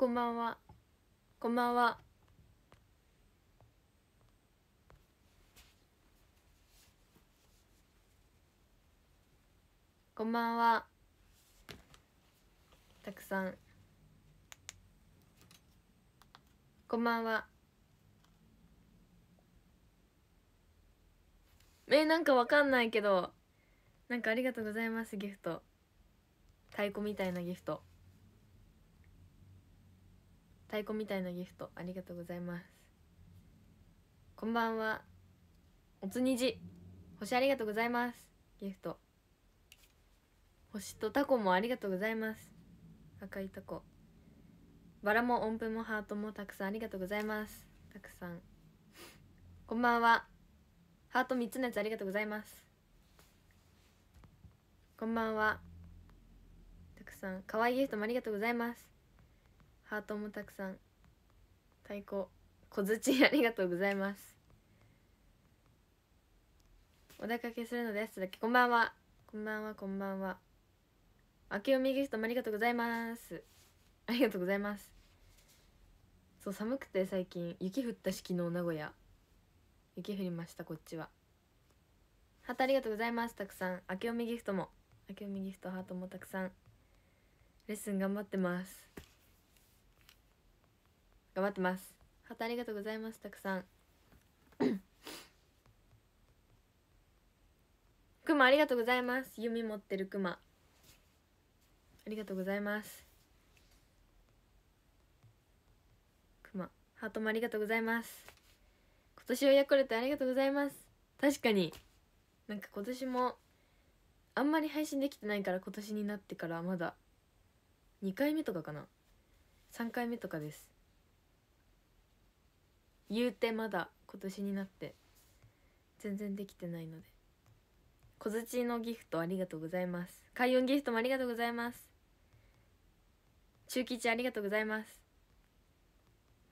こんばんは。こんばんは。こんばんは。たくさん。こんばんは。え、なんかわかんないけど。なんかありがとうございます、ギフト。太鼓みたいなギフト。太鼓みたいなギフトありがとうございますこんばんはおつにじ星ありがとうございますギフト星とタコもありがとうございます赤いタコバラも音符もハートもたくさんありがとうございますたくさんこんばんはハート3つのやつありがとうございますこんばんはたくさん可愛いギフトもありがとうございますハートもたくさん太鼓小槌ありがとうございますお出かけするのですだけこんばんはこんばんはこんばんは明けおみギフトもありがとうございますありがとうございますそう寒くて最近雪降ったし昨日名古屋雪降りましたこっちはハートありがとうございますたくさん明けおみギフトも明けおみギフトハートもたくさんレッスン頑張ってます頑張ってますハートありがとうございますたくさんくま ありがとうございます弓持ってるくまありがとうございますくまハートもありがとうございます今年をヤクルトありがとうございます確かになんか今年もあんまり配信できてないから今年になってからまだ2回目とかかな3回目とかです言うてまだ今年になって全然できてないので小槌のギフトありがとうございます開運ギフトもありがとうございます中吉ありがとうございます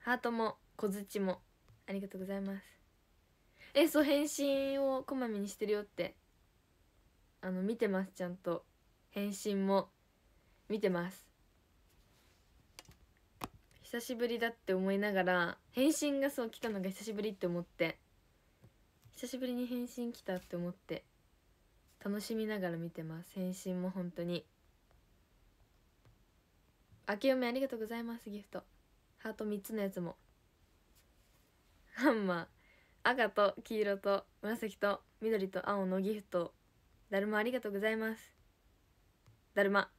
ハートも小槌もありがとうございますえそう返信をこまめにしてるよってあの見てますちゃんと返信も見てます久しぶりだって思いながら返信がそう来たのが久しぶりって思って久しぶりに返信来たって思って楽しみながら見てます返信も本当に明けめありがとうございますギフトハート3つのやつもハンマー赤と黄色と紫と緑と青のギフトだるまありがとうございますだるま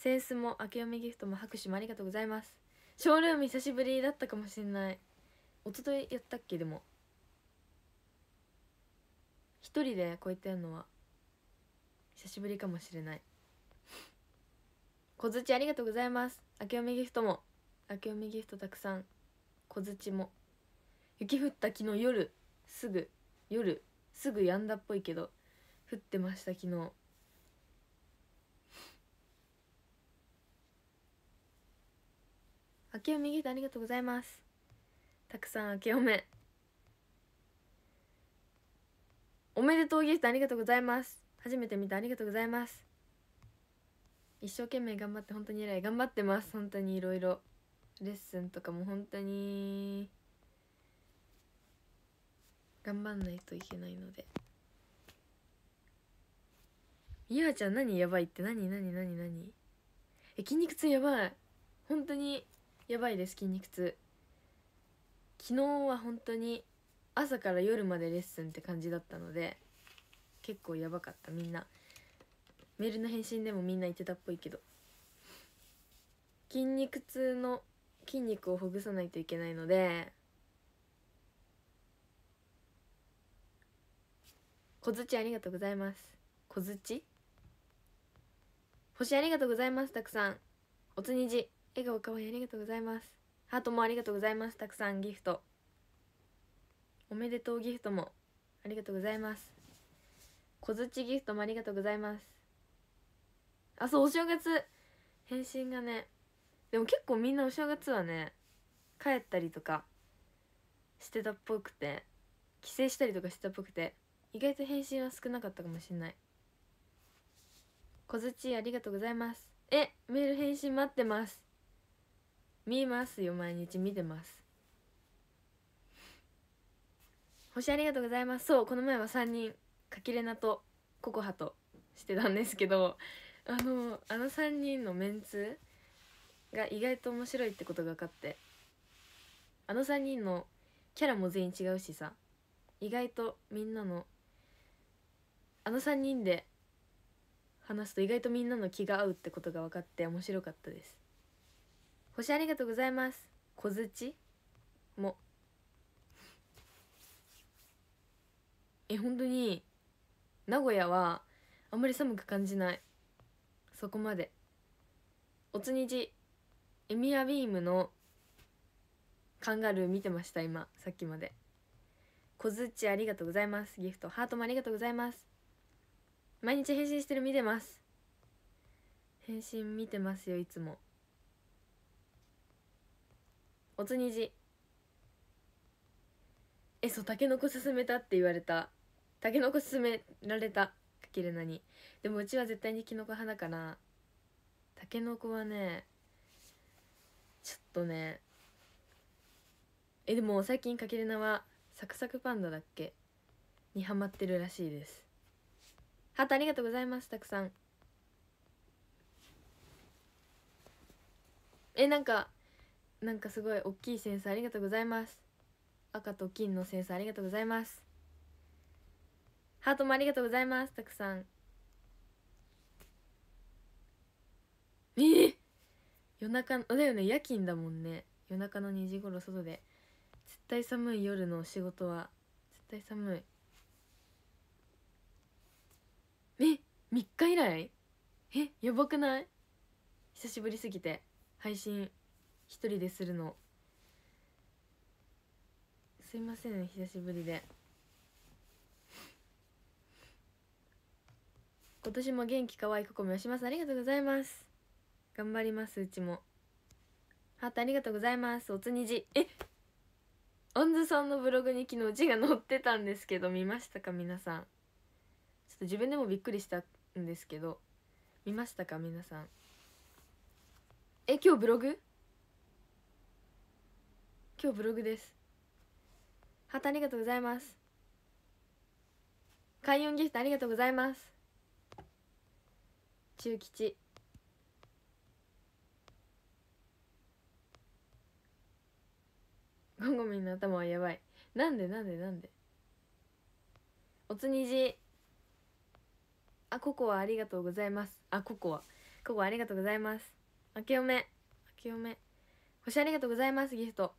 扇子も明け嫁ギフトも拍手もありがとうございますショールーム久しぶりだったかもしれない一昨日やったっけでも一人でこうやってやるのは久しぶりかもしれない小槌ありがとうございます明け嫁ギフトも明け嫁ギフトたくさん小槌も雪降った昨日夜すぐ夜すぐやんだっぽいけど降ってました昨日明けおめゲートありがとうございますたくさん明けおめおめでとうゲートありがとうございます初めて見てありがとうございます一生懸命頑張って本当に偉い頑張ってます本当にいろいろレッスンとかも本当に頑張んないといけないのでみやちゃん何やばいって何何何何え筋肉痛やばい本当にやばいです筋肉痛昨日は本当に朝から夜までレッスンって感じだったので結構やばかったみんなメールの返信でもみんな言ってたっぽいけど筋肉痛の筋肉をほぐさないといけないので小槌ありがとうございます小槌星ありがとうございますたくさんおつにじ笑顔かわいいありがとうございますハートもありがとうございますたくさんギフトおめでとうギフトもありがとうございます小槌ギフトもありがとうございますあそうお正月返信がねでも結構みんなお正月はね帰ったりとかしてたっぽくて帰省したりとかしてたっぽくて意外と返信は少なかったかもしんない小槌ありがとうございますえメール返信待ってます見ますよ毎日見てます星ありがとうございますそうこの前は3人かきれなとココハとしてたんですけどあのあの3人のメンツが意外と面白いってことが分かってあの3人のキャラも全員違うしさ意外とみんなのあの3人で話すと意外とみんなの気が合うってことが分かって面白かったです星ありがとうございます小槌もえ本当に名古屋はあんまり寒く感じないそこまでおつにじエミアビームのカンガルー見てました今さっきまで小槌ありがとうございますギフトハートもありがとうございます毎日返信してる見てます返信見てますよいつもおつにじえそうたけのこ勧めたって言われたたけのこ勧められたかきれなにでもうちは絶対にきのこ派だからたけのこはねちょっとねえでも最近かきれなはサクサクパンダだっけにハマってるらしいですハートありがとうございますたくさんえなんかなんかすごい大きいセンスありがとうございます赤と金のセンスありがとうございますハートもありがとうございますたくさんえー、夜中だよね夜勤だもんね夜中の2時頃外で絶対寒い夜の仕事は絶対寒いえ3日以来えやばくない久しぶりすぎて配信一人でするのすいません久しぶりで今年も元気かわいくここみをしますありがとうございます頑張りますうちもハートありがとうございますおつにじえオンズさんのブログに昨日字が載ってたんですけど見ましたか皆さんちょっと自分でもびっくりしたんですけど見ましたか皆さんえ今日ブログ今日ブログですハートありがとうございます開運ギフトありがとうございます中吉ゴンゴミンの頭はやばいなんでなんでなんでおつにじあココアありがとうございますあココアココアありがとうございます明けおめ明けおめ星ありがとうございますギフト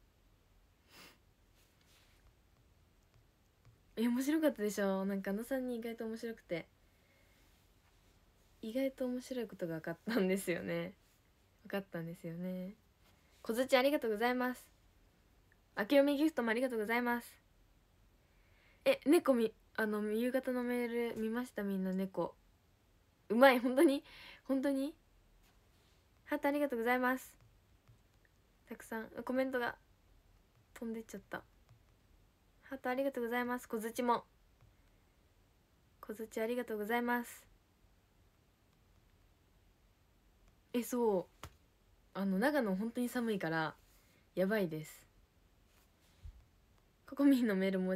え面白かったでしょなんかあの3人意外と面白くて意外と面白いことが分かったんですよね分かったんですよね小槌ありがとうございますあけおみギフトもありがとうございますえ猫みあの夕方のメール見ましたみんな猫うまい本当に本当にハートありがとうございますたくさんコメントが飛んでっちゃったハートありがとうございます小槌も小槌ありがとうございますえそうあの長野本当に寒いからやばいですココミンのメールも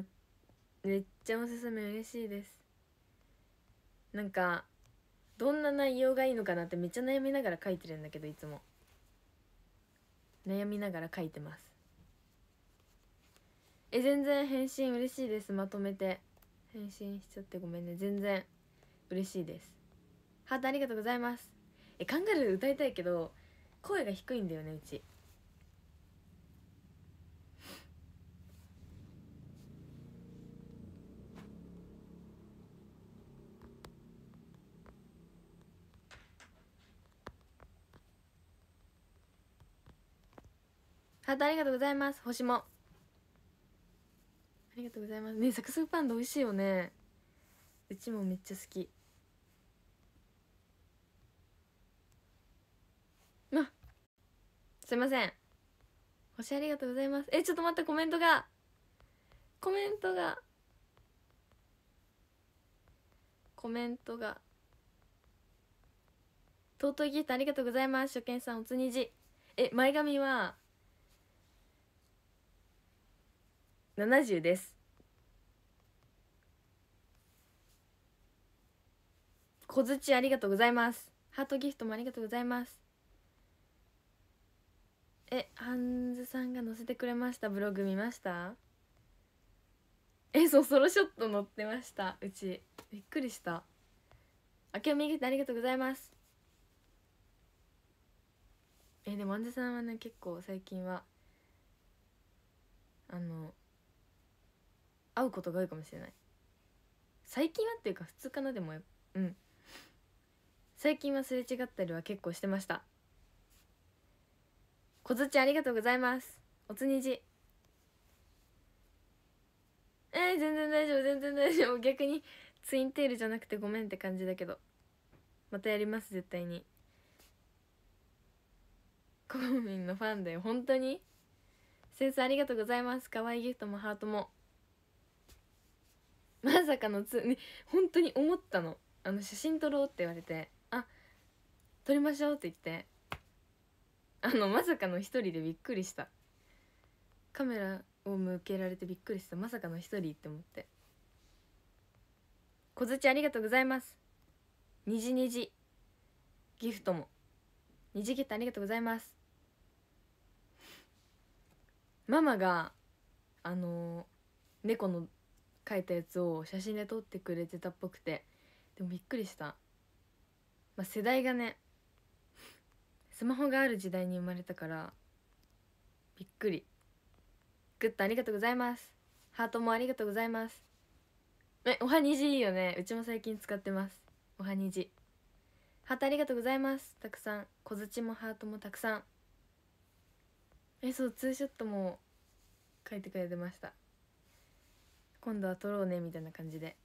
めっちゃおすすめ嬉しいですなんかどんな内容がいいのかなってめっちゃ悩みながら書いてるんだけどいつも悩みながら書いてますえ全然返信嬉しいですまとめて返信しちゃってごめんね全然嬉しいですハートありがとうございますえカンガルー歌いたいけど声が低いんだよねうちハートありがとうございます星もありがとうございますねサクサクパンダ美味しいよねうちもめっちゃ好きあすいません星ありがとうございますえちょっと待ってコメントがコメントがコメントが尊いギターありがとうございます初見さんおつにじえ前髪は70です小槌ありがとうございますハートギフトもありがとうございますえハンズさんが載せてくれましたブログ見ましたえそうソロショット載ってましたうちびっくりしたあけおみありがとうございますえでもアンズさんはね結構最近はあの会うことが多いかもしれない最近はっていうか普通かなでもうん最近はすれ違ったりは結構してました小槌ありがとうございますおつにじえー、全然大丈夫全然大丈夫逆にツインテールじゃなくてごめんって感じだけどまたやります絶対にココミンのファンで本当に先生ありがとうございます可愛いギフトもハートもまさかのつ、ね、本当に思ったのあの写真撮ろうって言われてあ撮りましょうって言ってあのまさかの一人でびっくりしたカメラを向けられてびっくりしたまさかの一人って思って小槌ありがとうございます虹虹ギフトも虹ギフトありがとうございますママがあのー、猫の描いたやつを写真で撮ってくれてたっぽくてでもびっくりした、まあ、世代がねスマホがある時代に生まれたからびっくりグッドありがとうございますハートもありがとうございますえおはにじいいよねうちも最近使ってますおはにじハートありがとうございますたくさん小槌もハートもたくさんえそうツーショットも書いてくれてました今度は撮ろうねみたいな感じで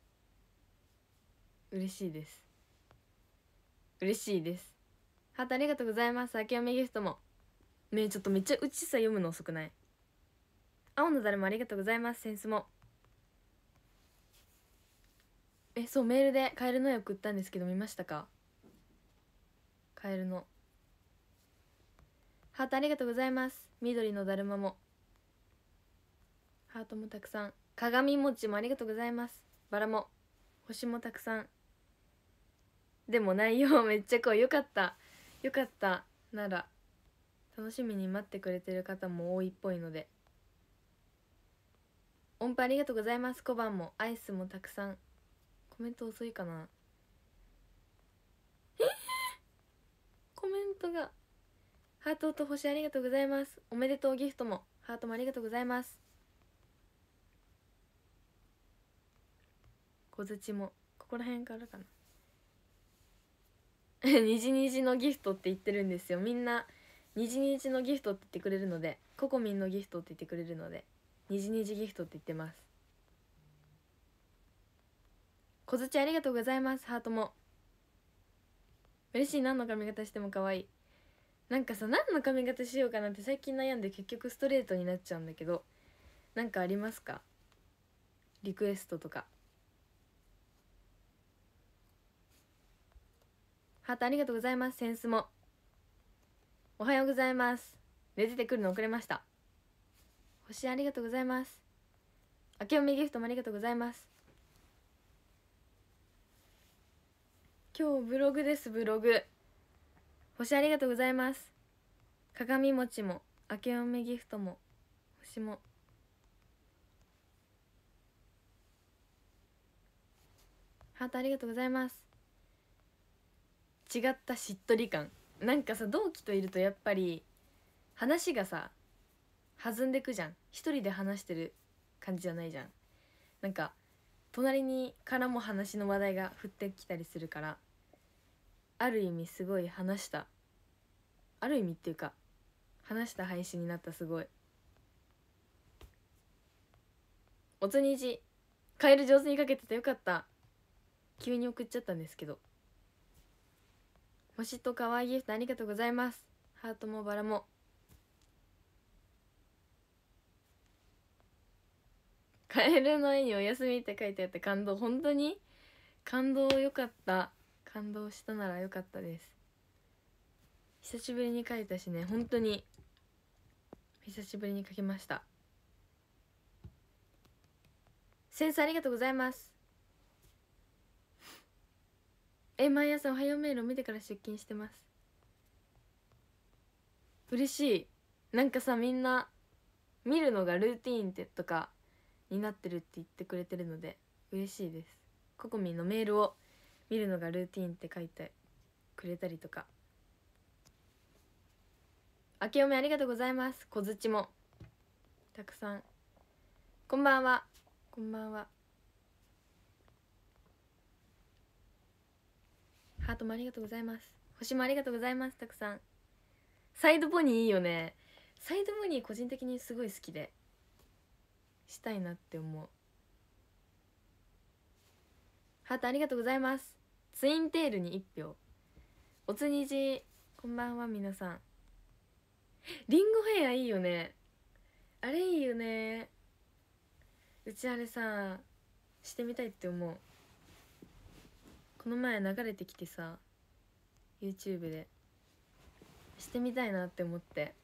嬉しいです嬉しいですハートありがとうございます秋けおめギフトもねえちょっとめっちゃうちさ読むの遅くない青の誰もありがとうございますセンスもえそうメールでカエルの絵送ったんですけど見ましたかカエルのハートありがとうございます緑のだるまもハートもたくさん鏡餅もありがとうございますバラも星もたくさんでも内容 めっちゃ濃いよかったよかったなら楽しみに待ってくれてる方も多いっぽいので音符ありがとうございます小判もアイスもたくさんコメント遅いかなえ コメントがハートと星ありがとうございますおめでとうギフトもハートもありがとうございます小槌もここら辺からかな にじにじのギフトって言ってるんですよみんなにじにじのギフトって言ってくれるのでココミンのギフトって言ってくれるのでにじにじギフトって言ってます小槌ありがとうございますハートも嬉しい何の髪型しても可愛いなんかさ何の髪型しようかなって最近悩んで結局ストレートになっちゃうんだけど何かありますかリクエストとかハートありがとうございますセンスもおはようございます寝ててくるの遅れました星ありがとうございます明けおめギフトもありがとうございます今日ブログですブログ星ありがとうございます鏡餅も明けおめギフトも星もハートありがとうございます違ったしっとり感なんかさ同期といるとやっぱり話がさ弾んでくじゃん一人で話してる感じじゃないじゃんなんか隣にからも話の話題が降ってきたりするからある意味すごい話したある意味っていうか話した配信になったすごいおつにじカエル上手にかけててよかった急に送っちゃったんですけど星と可愛いギフトありがとうございますハートもバラもカエルの絵に「おやすみ」って書いてあって感動本当に感動よかった感動したならよかったです久しぶりに書いたしね本当に久しぶりに書きましたセンスありがとうございますえ毎朝おはようメールを見てから出勤してます嬉しいなんかさみんな見るのがルーティーンってとかになってるって言ってくれてるので嬉しいですココミのメールを見るのがルーティーンって書いてくれたりとか明けおめありがとうございます小槌もたくさんこんばんはこんばんはハートもありがとうございます星もありがとうございますたくさんサイドポニーいいよねサイドボニー個人的にすごい好きでしたいなって思うハートありがとうございますツインテールに1票おつにじこんばんは皆さんリンゴフェアいいよねあれいいよねうちあれさしてみたいって思うこの前流れてきてさ YouTube でしてみたいなって思って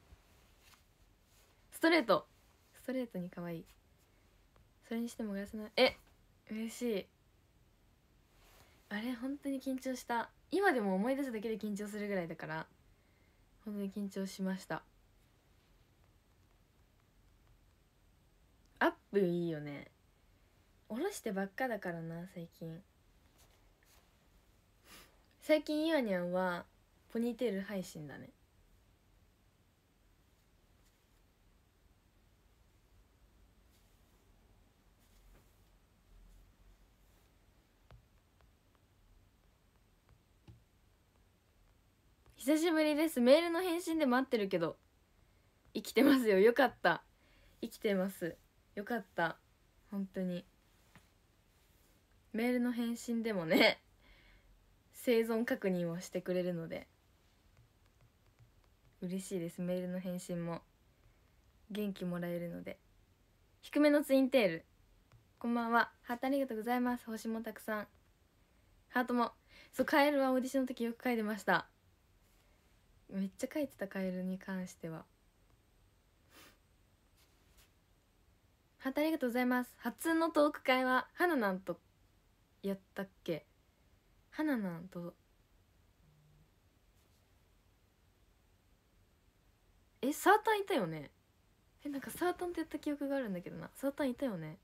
ストレートストレートに可愛いそれにしてもガラスのえ嬉しいあれ本当に緊張した今でも思い出すだけで緊張するぐらいだから本当に緊張しましたアップいいよね下ろしてばっかだからな最近最近イあニャンはポニーテール配信だね久しぶりですメールの返信で待ってるけど生きてますよよかった生きてますよかった本当にメールの返信でもね生存確認をしてくれるので嬉しいですメールの返信も元気もらえるので低めのツインテールこんばんはハートありがとうございます星もたくさんハートもそうカエルはオーディションの時よく書いてましためっちゃ書いてたカエルに関してはハートありがとうございます初のトーク会ははななんとやったっけ花菜とえサータンいたよねえなんかサータンってやった記憶があるんだけどなサータンいたよね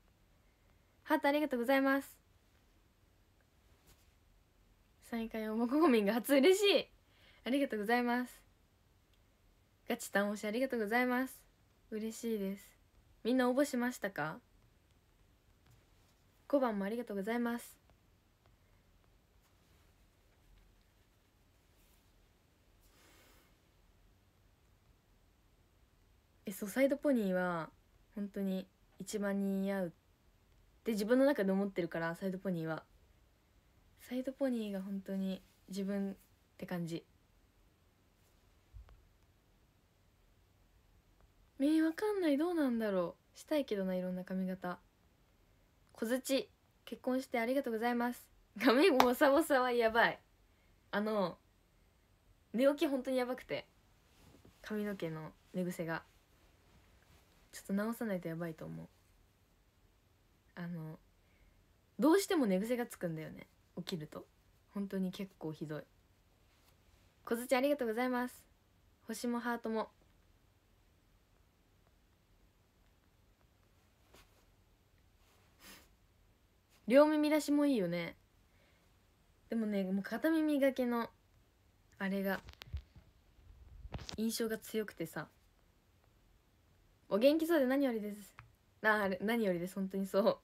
ハートありがとうございます再会おもこごみんが初嬉しいありがとうございますガチタン推しありがとうございます嬉しいですみんな応募しましたか小番もありがとうございますそうサイドポニーは本当に一番似合うって自分の中で思ってるからサイドポニーはサイドポニーが本当に自分って感じえー、わかんないどうなんだろうしたいけどないろんな髪型小槌結婚してありがとうございます髪もボサボサはやばいあの寝起き本当にやばくて髪の毛の寝癖がちょっと直さないとやばいと思うあのどうしても寝癖がつくんだよね起きると本当に結構ひどい小槌ありがとうございます星もハートも両耳出しもいいよねでもねもう片耳がけのあれが印象が強くてさお元気そうで何よりですなあ何よりです本当にそう本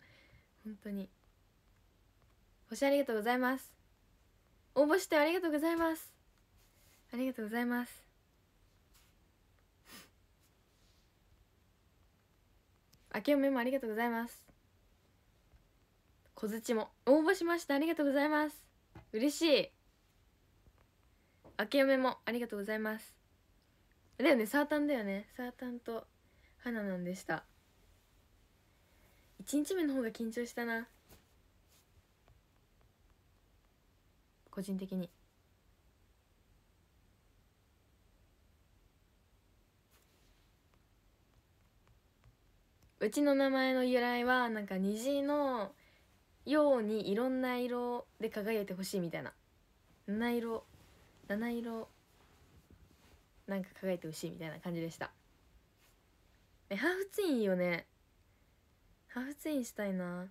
当に星ありがとうございます応募してありがとうございますありがとうございますあけおめもありがとうございます小槌も応募しましたありがとうございます嬉しいあけおめもありがとうございますだよねサータンだよねサータンとはななんでした1日目の方が緊張したな個人的にうちの名前の由来はなんか虹のようにいろんな色で輝いてほしいみたいな七色七色なんか輝いてほしいみたいな感じでしたえハーフツインいいよねハーフツインしたいな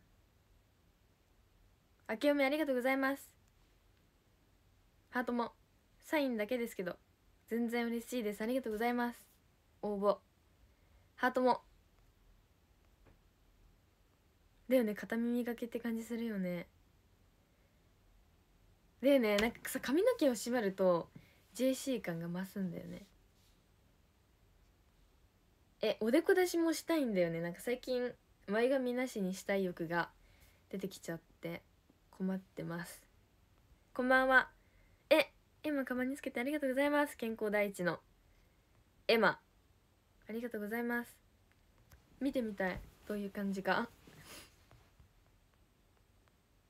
明けおめありがとうございますハートもサインだけですけど全然嬉しいですありがとうございます応募ハートもだよね片耳がけって感じするよねだよねなんかさ髪の毛を縛ると JC 感が増すんだよねえおでこ出しもしたいんだよねなんか最近前髪なしにしたい欲が出てきちゃって困ってますこんばんはえエマカバンにつけてありがとうございます健康第一のエマありがとうございます見てみたいどういう感じか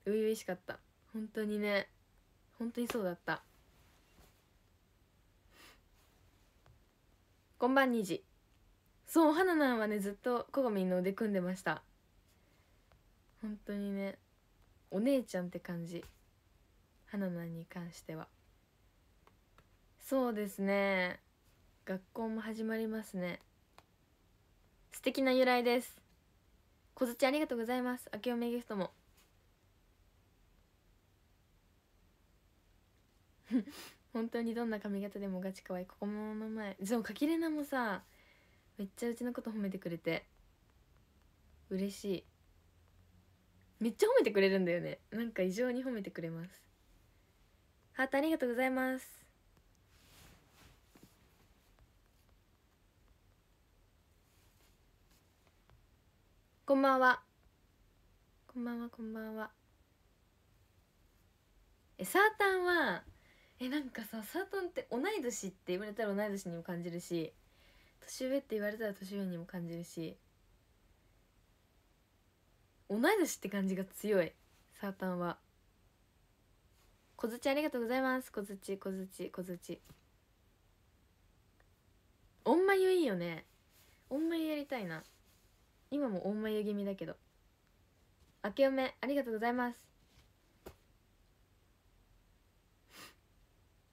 初々しかった本当にね本当にそうだったこんばんにじそうはななんはねずっとこごみんの腕組んでました本当にねお姉ちゃんって感じはななんに関してはそうですね学校も始まりますね素敵な由来です小槌ありがとうございます明けおめギフトも 本当にどんな髪型でもガチ可愛いここもの前そうかきれなもさめっちゃうちのこと褒めてくれて嬉しいめっちゃ褒めてくれるんだよねなんか異常に褒めてくれますハートありがとうございますこんばんはこんばんはこんばんはえサータンはえなんかさサータンって同い年って言われたら同い年にも感じるし年上って言われたら年上にも感じるし同い年って感じが強いサータンは小槌ありがとうございます小槌小槌小槌おんまゆいいよねおんまゆやりたいな今もおんまゆ気味だけど明けおめありがとうございます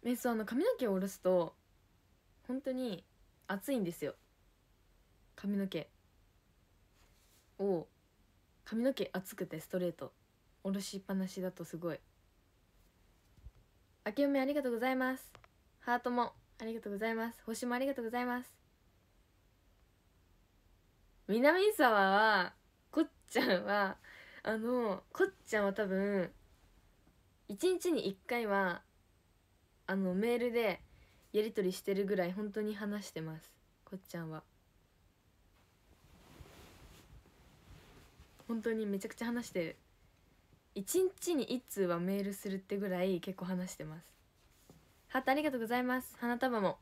メスあの髪の毛を下ろすと本当に熱いんですよ髪の毛を髪の毛熱くてストレート下ろしっぱなしだとすごいあけおめありがとうございますハートもありがとうございます星もありがとうございます南沢はこっちゃんはあのこっちゃんは多分1日に1回はあのメールでやり取りしてるぐらい本当に話してますこっちゃんは本当にめちゃくちゃ話してる一日に一通はメールするってぐらい結構話してますハートありがとうございます花束も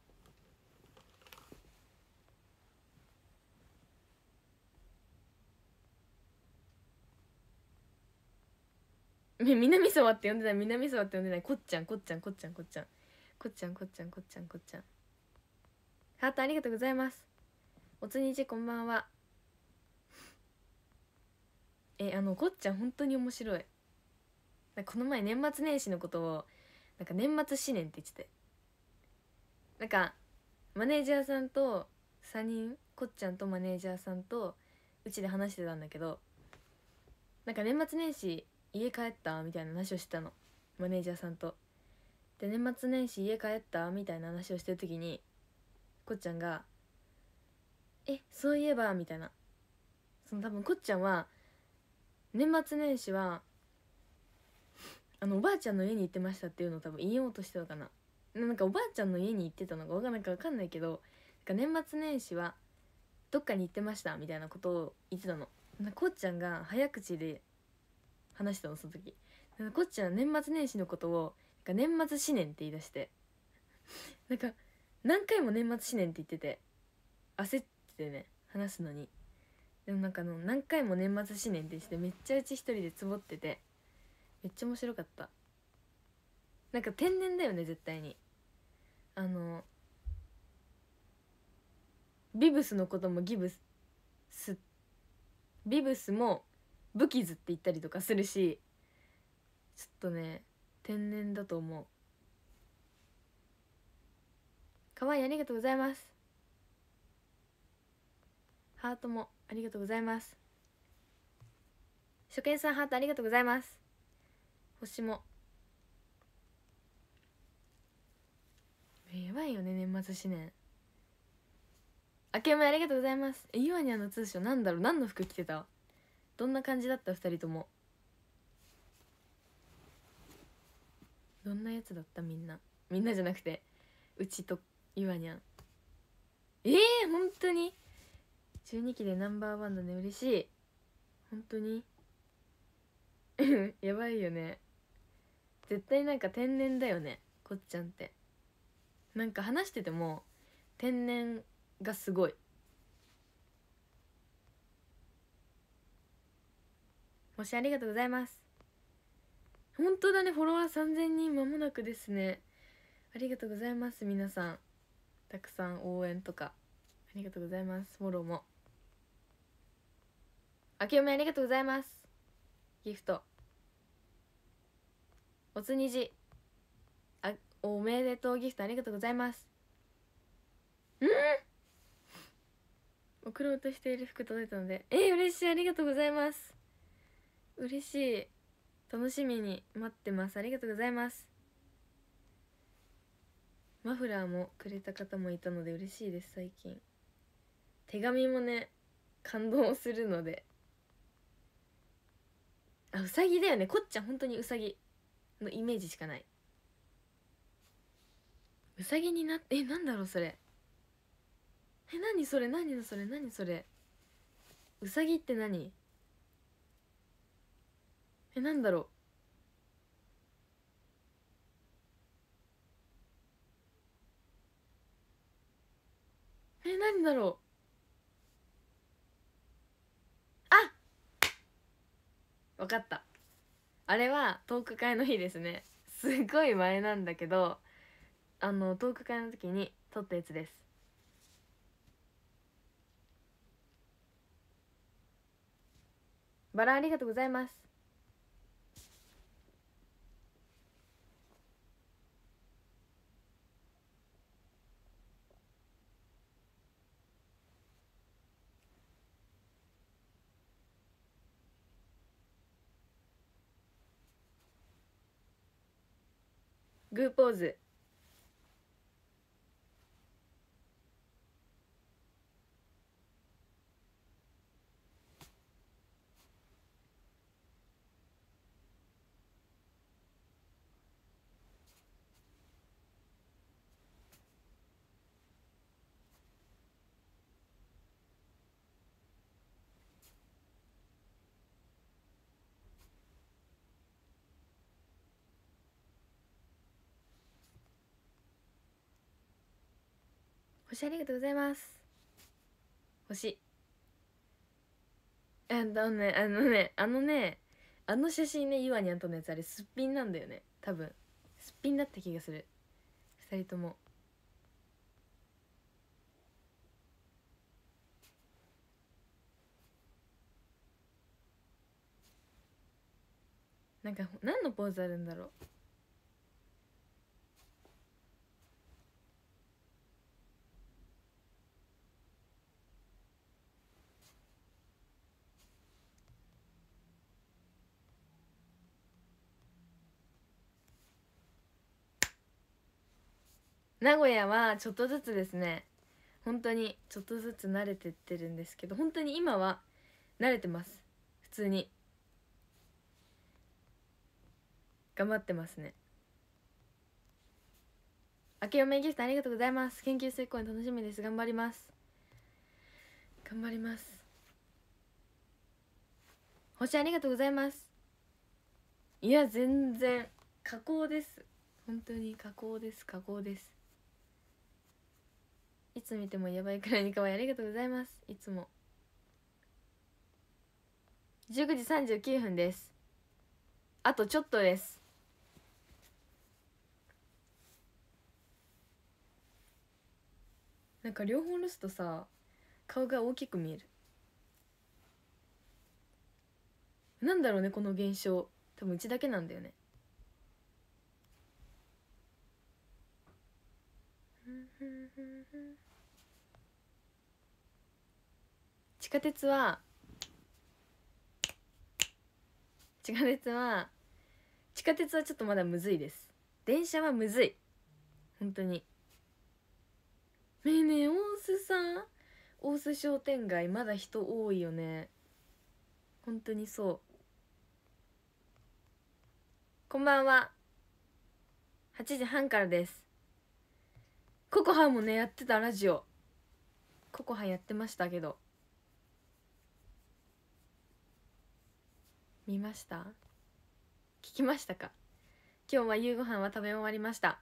み南沢って呼んでない南沢って呼んでないこっちゃんこっちゃんこっちゃんこっちゃんこっちゃんこっちゃんこっちゃんこっちゃんハートありがとうございますおつにちこんばんはえあのこっちゃん本当に面白いこの前年末年始のことをなんか年末思念って言っててなんかマネージャーさんと3人こっちゃんとマネージャーさんとうちで話してたんだけどなんか年末年始家帰ったみたいな話をしてたのマネージャーさんとで年末年始家帰ったみたいな話をしてる時にこっちゃんが「えそういえば」みたいなその多分こっちゃんは年末年始はあのおばあちゃんの家に行ってましたっていうのを多分言おうとしてたかななんかおばあちゃんの家に行ってたのか分かんないか分かんないけどなんか年末年始はどっかに行ってましたみたいなことを言ってたのこっちゃんが早口で話したのその時こっちゃん年末年始のことをが年末思念って言い出してなんか何回も年末思念って言ってて焦っててね話すのにでもなんかの何回も年末思念って言ってめっちゃうち一人でつぼっててめっちゃ面白かったなんか天然だよね絶対にあのビブスのこともギブスビブスも武器ズって言ったりとかするしちょっとね天然だと思う可愛いありがとうございますハートもありがとうございます初見さんハートありがとうございます星もやばいよね年末思念あけめありがとうございますえゆわにゃんの通称なんだろう何の服着てたどんな感じだった2人ともどんなやつだったみんなみんなじゃなくてうちとゆわにゃんええー、本当に12期でナンバーワンだね嬉しい本当に やばいよね絶対なんか天然だよねこっちゃんってなんか話してても天然がすごいもしありがとうございます本当だねフォロワー3000人まもなくですねありがとうございます皆さんたくさん応援とかありがとうございますフォローもあけおめありがとうございますギフトおつにじあおめでとうギフトありがとうございますうん送ろうとしている服届いたのでえー、嬉しいありがとうございます嬉しい楽しみに待ってますありがとうございますマフラーもくれた方もいたので嬉しいです最近手紙もね感動するのであうさぎだよねこっちゃん本当にうさぎのイメージしかないうさぎになってえなんだろうそれえ何それ何それ何それうさぎって何えなんだろうえ何だろうあわかったあれはトーク会の日ですねすごい前なんだけどあのトーク会の時に撮ったやつですバラありがとうございますグーポーズ星ありがとうございます星あのねあのねあのねあの写真ね岩にあんとのやつあれすっぴんなんだよね多分すっぴんだった気がする2人ともなんか何のポーズあるんだろう名古屋はちょっとずつですね本当にちょっとずつ慣れてってるんですけど本当に今は慣れてます普通に頑張ってますね明けおめギフトありがとうございます研究成功に楽しみです頑張ります頑張ります星ありがとうございますいや全然加工です本当に加工です加工ですいつ見てもやばいくらいに可愛いありがとうございますいつも19時39分ですあとちょっとですなんか両方下ろすとさ顔が大きく見えるなんだろうねこの現象多分うちだけなんだよね地下鉄は地下鉄は地下鉄はちょっとまだむずいです電車はむずい本当にねえねえ大須さん大須商店街まだ人多いよね本当にそうこんばんは8時半からですココハもねやってたラジオココハやってましたけど見ました聞きましたか今日は夕ご飯は食べ終わりました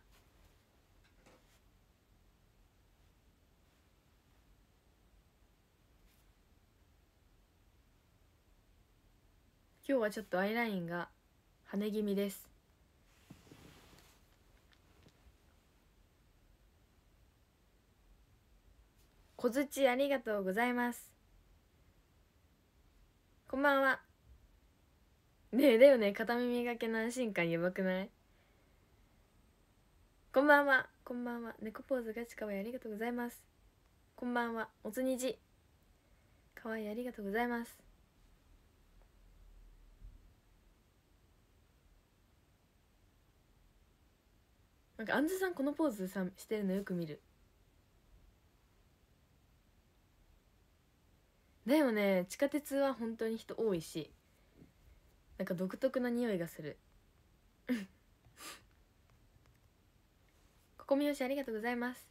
今日はちょっとアイラインが跳ね気味です小槌ありがとうございますこんばんはねえだよね片耳がけの安心感やばくないこんばんはこんばんは猫ポーズガチかわいありがとうございますこんばんはおつにじかわいありがとうございますなんかあんずさんこのポーズさんしてるのよく見るでもね地下鉄は本当に人多いしなんか独特な匂いがする ここみよしありがとうございます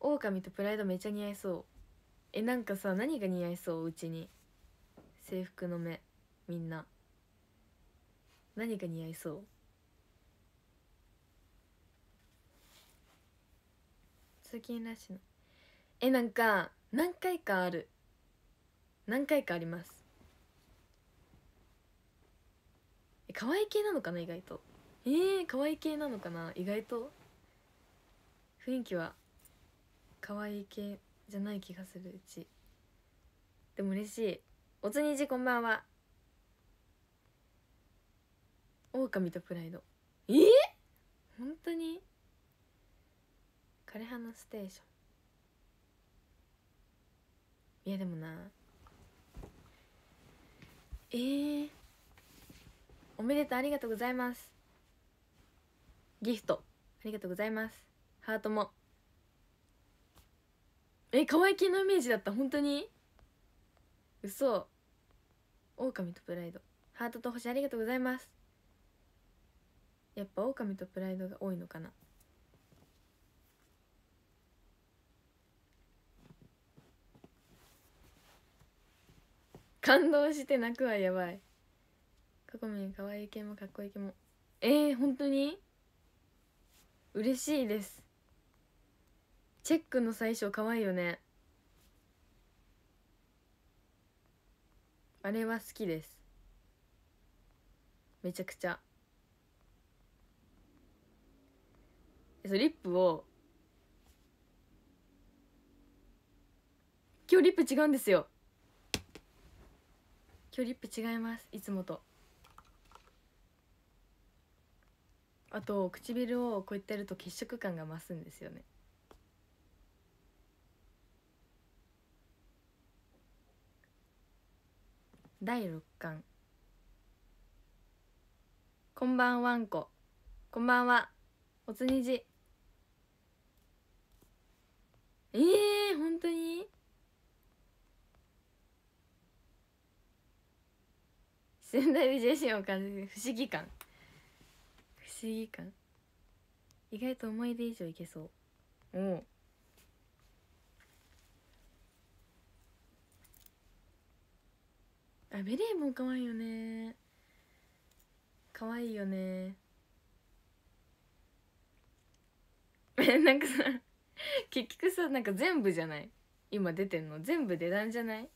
狼とプライドめちゃ似合いそうえなんかさ何が似合いそううちに制服の目みんな何が似合いそう通勤ラッシュのえなんか何回かある何回かあります可愛い系なのかな意外とえー、可愛い系なのかな意外と雰囲気は可愛い系じゃない気がするうちでも嬉しいおつにじこんばんは狼とプライドえー、本当に枯葉のステーションいやでもなえー、おめでとうありがとうございますギフトありがとうございますハートもえ可愛い系のイメージだった本当に嘘狼とプライドハートと星ありがとうございますやっぱ狼とプライドが多いのかな 感動して泣くはやばい過去んかわい系もかっこいい系もえー、本当に嬉しいですチェックの最初可愛いよねあれは好きですめちゃくちゃそうリップを今日リップ違うんですよ今日リップ違いますいつもとあと唇をこうやってやると血色感が増すんですよね第6巻こんばんわんここんばんはおつにじえー、本当に仙台美女自身を感じる不思議感不思議感意外と思い出以上いけそうおおあベレーも可愛いよね可愛いよねなんかさ結局さなんか全部じゃない今出てんの全部出たんじゃない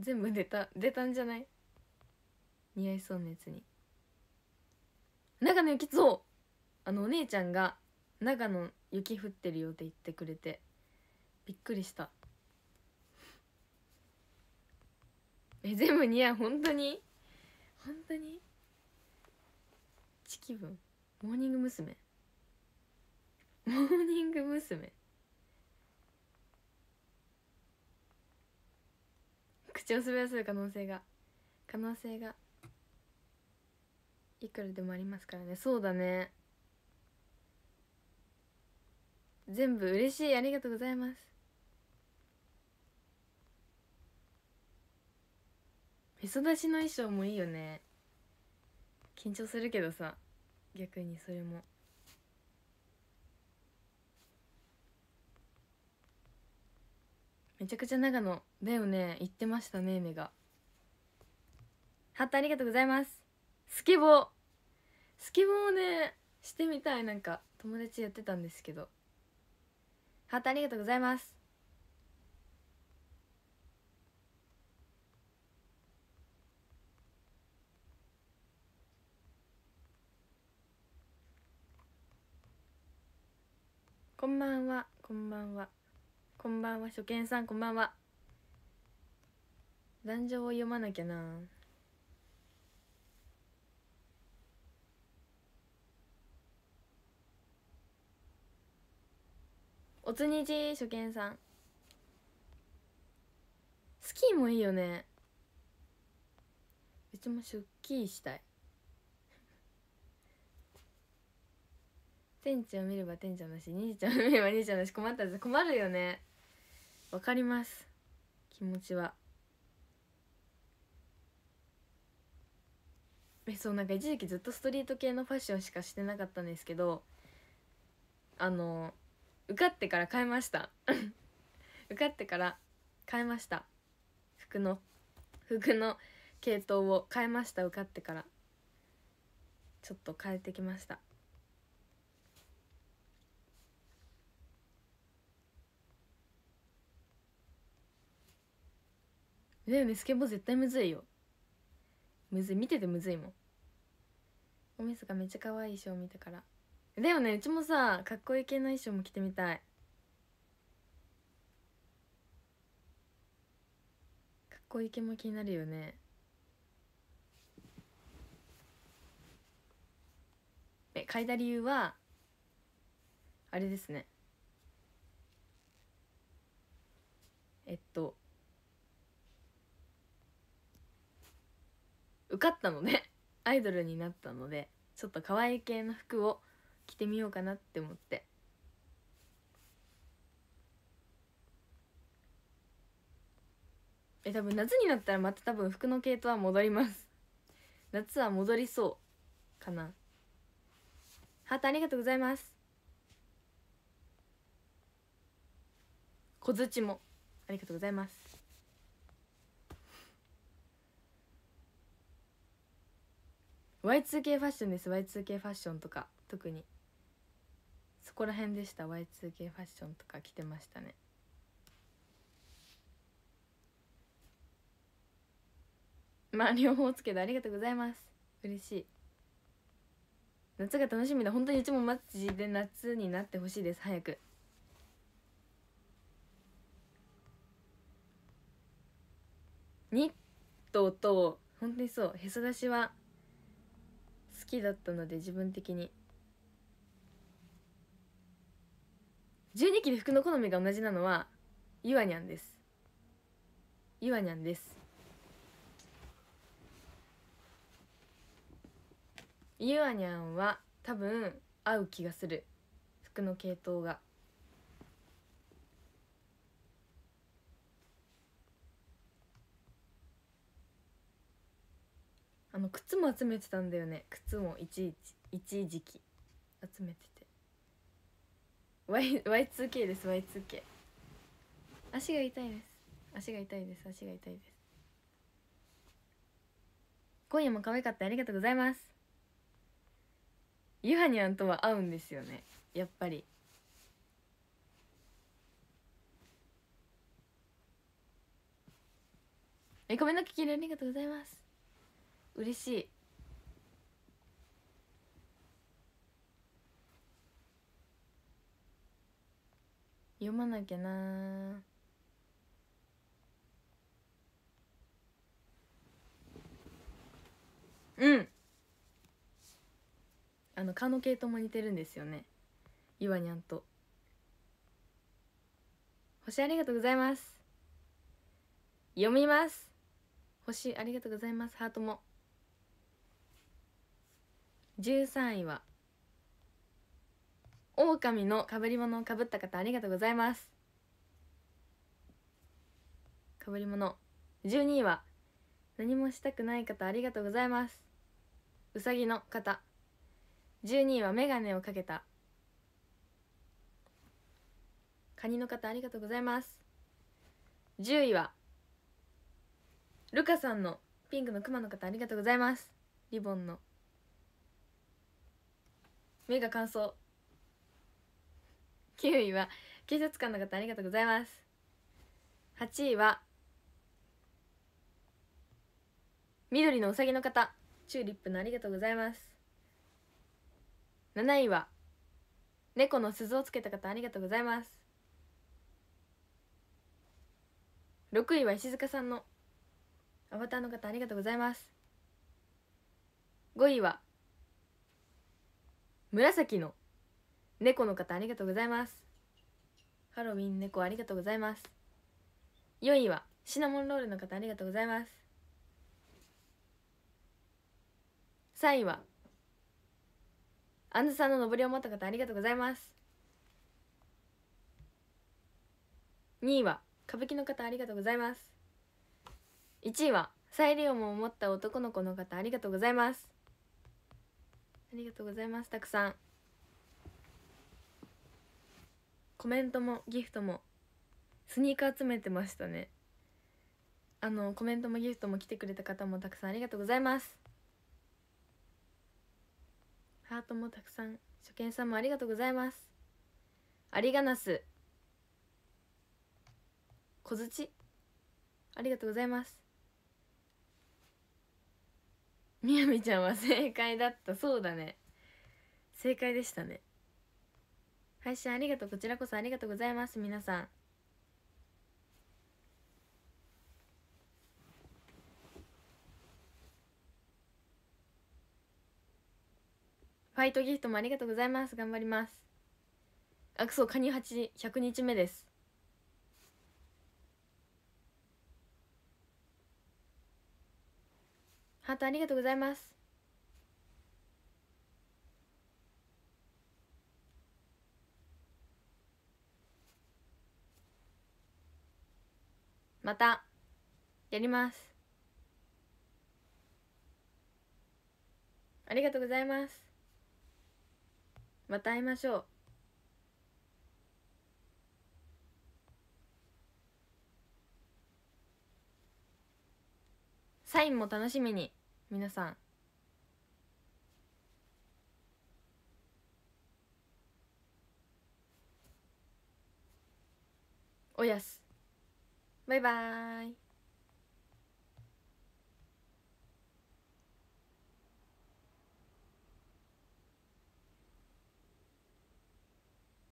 全部出た出たんじゃない似合いそうなやつに長野ゆきそうあのお姉ちゃんが長野雪降ってるよって言ってくれてびっくりしたえ全部似合う本当に本当にチキ分モーニング娘。モーニング娘。口を滑らせる可能性が可能性がいくらでもありますからねそうだね全部嬉しいありがとうございますへそ出しの衣装もいいよね緊張するけどさ逆にそれもめちゃくちゃ長野だよね言ってましたね目がハートありがとうございますスケボースケボーねしてみたいなんか友達やってたんですけどハートありがとうございますこんばんはこんばんはこんばんは初見さんこんばんは壇上を読まなきゃなおつにじ初見さんスキーもいいよねうちも出勤したい店長見れば店長なし兄ちゃん見れば兄ちゃんなし困ったら困るよねわかります気持ちはそうなんか一時期ずっとストリート系のファッションしかしてなかったんですけどあの受かってから買いました 受かってから買いました服の服の系統を変えました受かってからちょっと変えてきましたねえねスケボー絶対むずいよむずい見ててむずいもんおみすがめっちゃ可愛い衣装見たからだよねうちもさかっこいい系の衣装も着てみたいかっこいい系も気になるよねえ嗅いだ理由はあれですねえっと受かったのねアイドルになったのでちょっと可愛い系の服を着てみようかなって思ってえ多分夏になったらまた多分服の系統は戻ります 夏は戻りそうかなハートありがとうございます小槌もありがとうございます Y2K ファッションです Y2K ファッションとか特にそこら辺でした Y2K ファッションとか着てましたねまあ両方つけてありがとうございます嬉しい夏が楽しみだ本当にうちもマチで夏になってほしいです早くニットと本当にそうへそ出しは好きだったので自分的に12期で服の好みが同じなのはゆわにゃんですゆわにゃんですゆわにゃんは多分合う気がする服の系統がの靴も集めてたんだよね靴も一一時期集めてて y 2 k です Y2K 足が痛いです足が痛いです足が痛いです今夜も可愛かったありがとうございますゆはにゃんとは合うんですよねやっぱりえ、髪の毛切りありがとうございます嬉しい読まなきゃなうんあのの系統も似てるんですよね岩にゃんと星ありがとうございます読みます星ありがとうございますハートも13位は狼の被り物をかぶった方ありがとうございます被り物12位は何もしたくない方ありがとうございますうさぎの方12位は眼鏡をかけたカニの方ありがとうございます10位はルカさんのピンクのクマの方ありがとうございますリボンの目が乾燥9位は警察官の方ありがとうございます8位は緑のうさぎの方チューリップのありがとうございます7位は猫の鈴をつけた方ありがとうございます6位は石塚さんのアバターの方ありがとうございます5位は紫の猫の方ありがとうございますハロウィン猫ありがとうございます4位はシナモンロールの方ありがとうございます3位はアンズさんの上りを持った方ありがとうございます2位は歌舞伎の方ありがとうございます1位はサイリウムを持った男の子の方ありがとうございますありがとうございますたくさんコメントもギフトもスニーカー集めてましたねあのコメントもギフトも来てくれた方もたくさんありがとうございますハートもたくさん初見さんもありがとうございますありがなす小槌ありがとうございますみやみちゃんは正解だったそうだね正解でしたね配信ありがとうこちらこそありがとうございます皆さんファイトギフトもありがとうございます頑張りますあそうカニ8 100日目ですハートありがとうございますまたやりますありがとうございますまた会いましょうサインも楽しみに。皆さんおやすバイバーイ